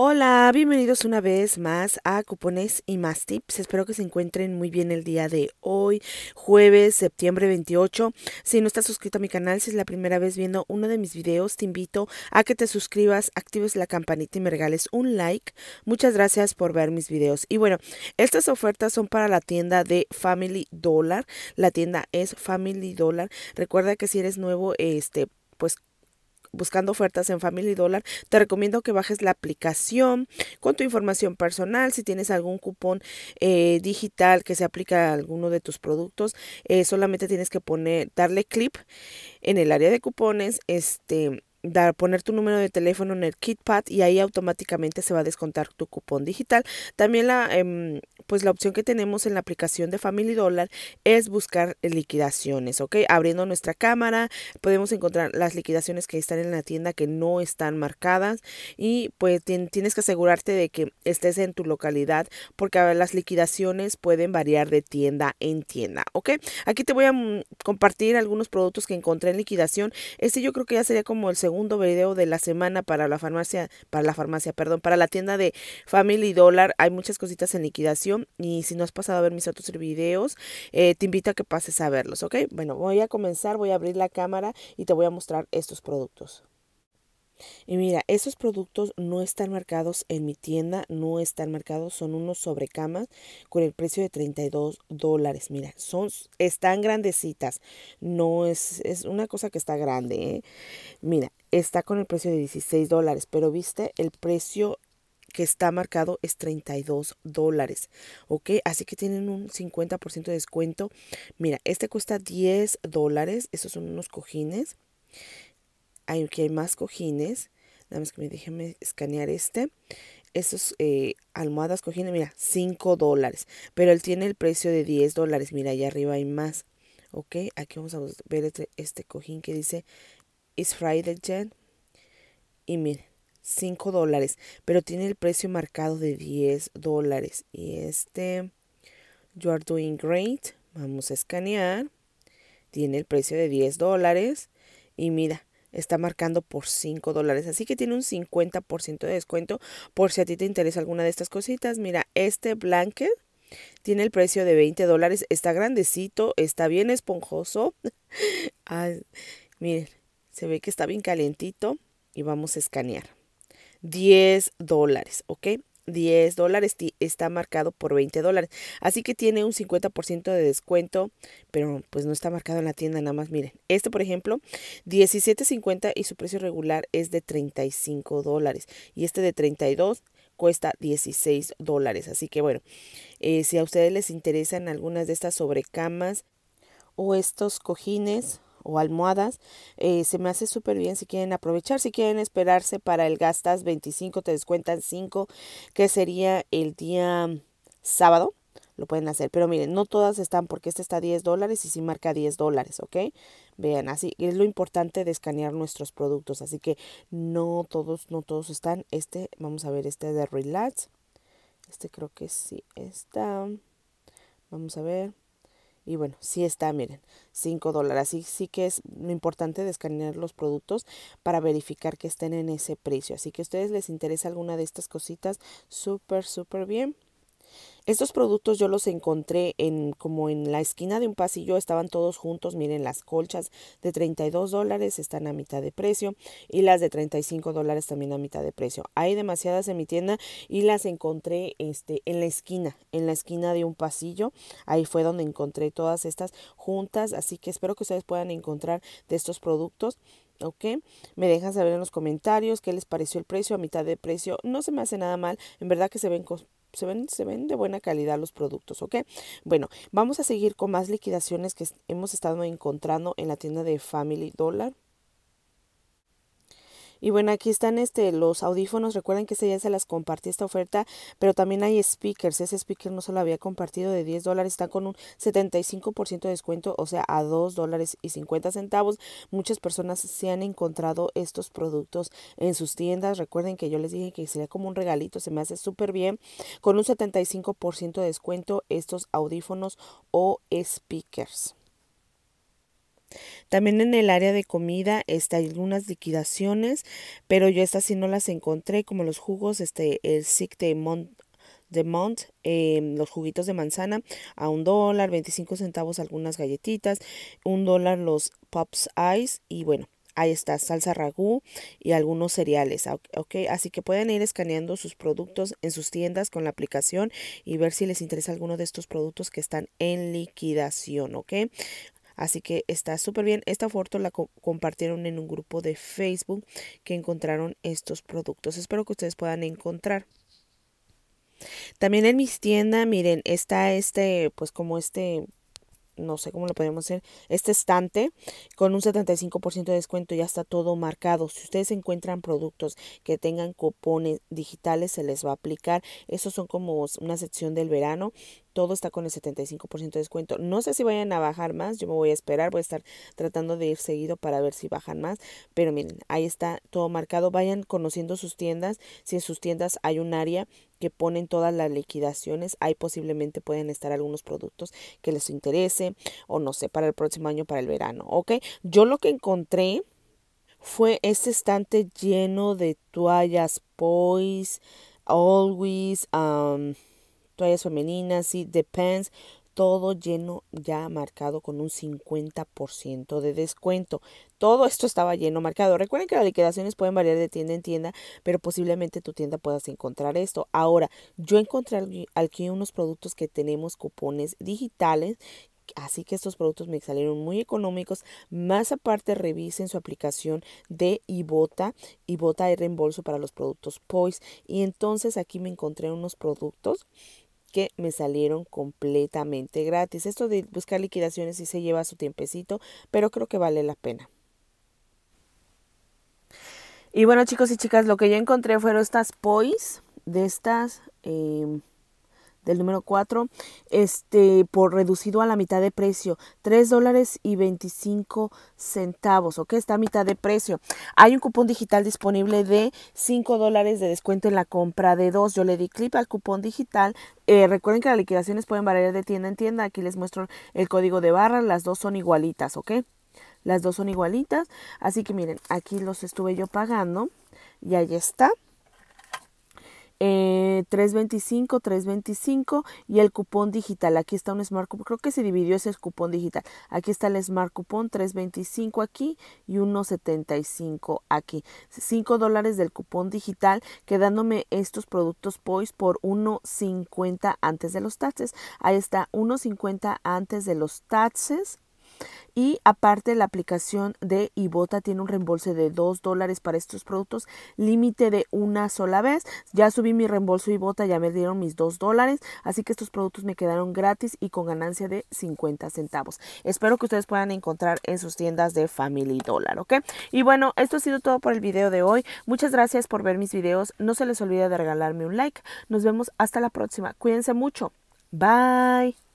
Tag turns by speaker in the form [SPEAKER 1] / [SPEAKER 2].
[SPEAKER 1] Hola, bienvenidos una vez más a Cupones y más tips. Espero que se encuentren muy bien el día de hoy, jueves, septiembre 28. Si no estás suscrito a mi canal, si es la primera vez viendo uno de mis videos, te invito a que te suscribas, actives la campanita y me regales un like. Muchas gracias por ver mis videos. Y bueno, estas ofertas son para la tienda de Family Dollar. La tienda es Family Dollar. Recuerda que si eres nuevo, este pues buscando ofertas en Family Dollar, te recomiendo que bajes la aplicación con tu información personal. Si tienes algún cupón eh, digital que se aplica a alguno de tus productos, eh, solamente tienes que poner, darle clip en el área de cupones, este poner tu número de teléfono en el KitPad y ahí automáticamente se va a descontar tu cupón digital. También la, em, pues la opción que tenemos en la aplicación de Family Dollar es buscar liquidaciones, ¿ok? Abriendo nuestra cámara podemos encontrar las liquidaciones que están en la tienda que no están marcadas y pues tienes que asegurarte de que estés en tu localidad porque las liquidaciones pueden variar de tienda en tienda, ¿ok? Aquí te voy a mm, compartir algunos productos que encontré en liquidación. Este yo creo que ya sería como el segundo video de la semana para la farmacia, para la farmacia, perdón, para la tienda de Family Dollar. Hay muchas cositas en liquidación y si no has pasado a ver mis otros videos, eh, te invito a que pases a verlos, ¿ok? Bueno, voy a comenzar, voy a abrir la cámara y te voy a mostrar estos productos. Y mira, estos productos no están marcados en mi tienda, no están marcados, son unos sobrecamas con el precio de 32 dólares. Mira, son, están grandecitas, no es, es una cosa que está grande. ¿eh? Mira, está con el precio de 16 dólares, pero viste, el precio que está marcado es 32 dólares, ¿ok? Así que tienen un 50% de descuento. Mira, este cuesta 10 dólares, estos son unos cojines. Hay, aquí hay más cojines. Nada que me déjenme escanear este. Estos eh, almohadas, cojines, mira, 5 dólares. Pero él tiene el precio de 10 dólares. Mira, allá arriba hay más. Ok, aquí vamos a ver este, este cojín que dice Friday, Jen. y mire, 5 dólares, pero tiene el precio marcado de 10 dólares. Y este, You are doing great, vamos a escanear, tiene el precio de 10 dólares. Y mira, está marcando por 5 dólares, así que tiene un 50% de descuento por si a ti te interesa alguna de estas cositas. Mira, este blanket tiene el precio de 20 dólares, está grandecito, está bien esponjoso. miren, se ve que está bien calentito y vamos a escanear. 10 dólares, ¿ok? 10 dólares está marcado por 20 dólares. Así que tiene un 50% de descuento, pero pues no está marcado en la tienda nada más. Miren, este por ejemplo, 17.50 y su precio regular es de 35 dólares. Y este de 32 cuesta 16 dólares. Así que bueno, eh, si a ustedes les interesan algunas de estas sobrecamas o estos cojines, o almohadas. Eh, se me hace súper bien si quieren aprovechar, si quieren esperarse para el gastas 25, te descuentan 5, que sería el día mm, sábado. Lo pueden hacer, pero miren, no todas están porque este está 10 dólares y si marca 10 dólares, ¿ok? Vean, así es lo importante de escanear nuestros productos, así que no todos, no todos están. Este, vamos a ver, este de Relax. Este creo que sí está. Vamos a ver. Y bueno, sí está, miren, 5 dólares. Así sí que es importante de escanear los productos para verificar que estén en ese precio. Así que a ustedes les interesa alguna de estas cositas, súper, súper bien. Estos productos yo los encontré en como en la esquina de un pasillo, estaban todos juntos, miren las colchas de 32 dólares están a mitad de precio y las de 35 dólares también a mitad de precio. Hay demasiadas en mi tienda y las encontré este, en la esquina, en la esquina de un pasillo, ahí fue donde encontré todas estas juntas, así que espero que ustedes puedan encontrar de estos productos. ¿ok? Me dejan saber en los comentarios qué les pareció el precio, a mitad de precio. No se me hace nada mal, en verdad que se ven se ven, se de buena calidad los productos, ¿ok? Bueno, vamos a seguir con más liquidaciones que hemos estado encontrando en la tienda de Family Dollar. Y bueno, aquí están este, los audífonos. Recuerden que se ya se las compartí esta oferta, pero también hay speakers. Ese speaker no se lo había compartido de 10 dólares. Está con un 75% de descuento, o sea, a 2 dólares y 50 centavos. Muchas personas se han encontrado estos productos en sus tiendas. Recuerden que yo les dije que sería como un regalito. Se me hace súper bien. Con un 75% de descuento estos audífonos o speakers. También en el área de comida este, hay algunas liquidaciones, pero yo estas sí no las encontré, como los jugos, este, el SIC de Mont, de em, Mont los juguitos de manzana a un dólar, 25 centavos algunas galletitas, un dólar los Pops Ice y bueno, ahí está, salsa ragú y algunos cereales, ¿ok? Así que pueden ir escaneando sus productos en sus tiendas con la aplicación y ver si les interesa alguno de estos productos que están en liquidación, ¿ok? Así que está súper bien. Esta foto la compartieron en un grupo de Facebook que encontraron estos productos. Espero que ustedes puedan encontrar. También en mis tiendas, miren, está este, pues como este no sé cómo lo podemos hacer, este estante con un 75% de descuento ya está todo marcado. Si ustedes encuentran productos que tengan cupones digitales, se les va a aplicar. Esos son como una sección del verano. Todo está con el 75% de descuento. No sé si vayan a bajar más. Yo me voy a esperar. Voy a estar tratando de ir seguido para ver si bajan más. Pero miren, ahí está todo marcado. Vayan conociendo sus tiendas. Si en sus tiendas hay un área que ponen todas las liquidaciones. Ahí posiblemente pueden estar algunos productos que les interese o no sé, para el próximo año, para el verano, ¿ok? Yo lo que encontré fue este estante lleno de toallas Poise, Always, toallas femeninas, sí, Depends, todo lleno ya marcado con un 50% de descuento. Todo esto estaba lleno marcado. Recuerden que las liquidaciones pueden variar de tienda en tienda, pero posiblemente tu tienda puedas encontrar esto. Ahora, yo encontré aquí unos productos que tenemos cupones digitales Así que estos productos me salieron muy económicos. Más aparte, revisen su aplicación de Ibota. Ibota de reembolso para los productos POIS. Y entonces aquí me encontré unos productos que me salieron completamente gratis. Esto de buscar liquidaciones sí se lleva su tiempecito, pero creo que vale la pena. Y bueno chicos y chicas, lo que yo encontré fueron estas POIs de estas... Em, del número 4, este, por reducido a la mitad de precio, tres dólares y 25 centavos, ok, está a mitad de precio. Hay un cupón digital disponible de 5 dólares de descuento en la compra de dos. Yo le di clip al cupón digital. Eh, recuerden que las liquidaciones pueden variar de tienda en tienda. Aquí les muestro el código de barra. Las dos son igualitas, ¿ok? Las dos son igualitas. Así que miren, aquí los estuve yo pagando. Y ahí está eh, 325, 325 y el cupón digital. Aquí está un Smart Cupón. creo que se dividió ese cupón digital. Aquí está el Smart Cupón 325 aquí y 1.75 aquí. 5 dólares del cupón digital, quedándome estos productos POIS por 1.50 antes de los taxes. Ahí está 1.50 antes de los taxes y aparte la aplicación de Ibota tiene un reembolso de 2 dólares para estos productos, límite de una sola vez. Ya subí mi reembolso Ibota, ya me dieron mis 2 dólares, así que estos productos me quedaron gratis y con ganancia de 50 centavos. Espero que ustedes puedan encontrar en sus tiendas de Family Dollar, ¿ok? Y bueno, esto ha sido todo por el video de hoy. Muchas gracias por ver mis videos. No se les olvide de regalarme un like. Nos vemos hasta la próxima. Cuídense mucho. Bye.